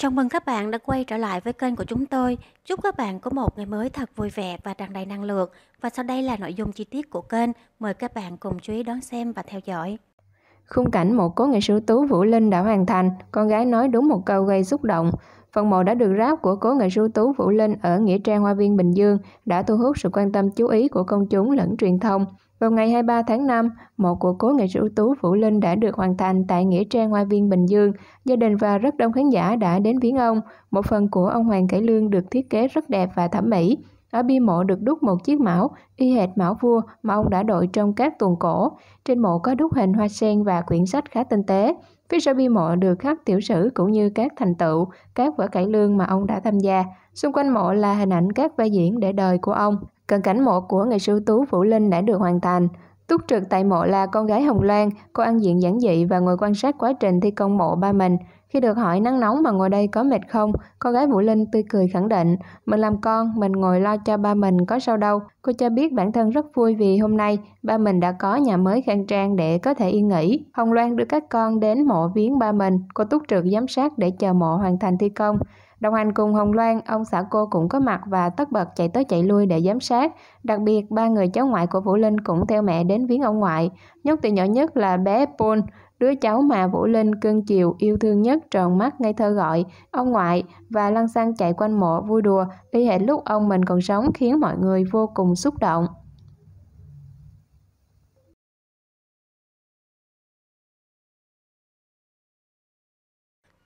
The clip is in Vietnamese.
Chào mừng các bạn đã quay trở lại với kênh của chúng tôi. Chúc các bạn có một ngày mới thật vui vẻ và tràn đầy năng lượng. Và sau đây là nội dung chi tiết của kênh. Mời các bạn cùng chú ý đón xem và theo dõi. Khung cảnh một cố nghệ sĩ tú Vũ Linh đã hoàn thành, con gái nói đúng một câu gây xúc động. Phần mộ đã được ráp của cố nghệ sĩ tú Vũ Linh ở Nghĩa Trang Hoa Viên Bình Dương đã thu hút sự quan tâm chú ý của công chúng lẫn truyền thông. Vào ngày 23 tháng 5, mộ của cố nghệ sĩ ưu tú Vũ Linh đã được hoàn thành tại Nghĩa Trang Hoa Viên Bình Dương. Gia đình và rất đông khán giả đã đến viếng ông. Một phần của ông Hoàng Cải Lương được thiết kế rất đẹp và thẩm mỹ. Ở bia mộ được đúc một chiếc mão, y hệt mão vua mà ông đã đội trong các tuần cổ. Trên mộ có đúc hình hoa sen và quyển sách khá tinh tế. Phía sau bia mộ được khắc tiểu sử cũng như các thành tựu, các vở cải lương mà ông đã tham gia. Xung quanh mộ là hình ảnh các vai diễn để đời của ông. Cận cảnh mộ của nghệ sư Tú Vũ Linh đã được hoàn thành. Túc trực tại mộ là con gái Hồng Loan, cô ăn diện giản dị và ngồi quan sát quá trình thi công mộ ba mình. Khi được hỏi nắng nóng mà ngồi đây có mệt không, con gái Vũ Linh tươi cười khẳng định, mình làm con, mình ngồi lo cho ba mình có sao đâu. Cô cho biết bản thân rất vui vì hôm nay ba mình đã có nhà mới khang trang để có thể yên nghỉ. Hồng Loan đưa các con đến mộ viếng ba mình, cô túc trực giám sát để chờ mộ hoàn thành thi công. Đồng hành cùng Hồng Loan, ông xã cô cũng có mặt và tất bật chạy tới chạy lui để giám sát. Đặc biệt, ba người cháu ngoại của Vũ Linh cũng theo mẹ đến viếng ông ngoại. Nhóc từ nhỏ nhất là bé Paul, đứa cháu mà Vũ Linh cưng chiều yêu thương nhất tròn mắt ngây thơ gọi ông ngoại và lăn xăng chạy quanh mộ vui đùa y hệt lúc ông mình còn sống khiến mọi người vô cùng xúc động.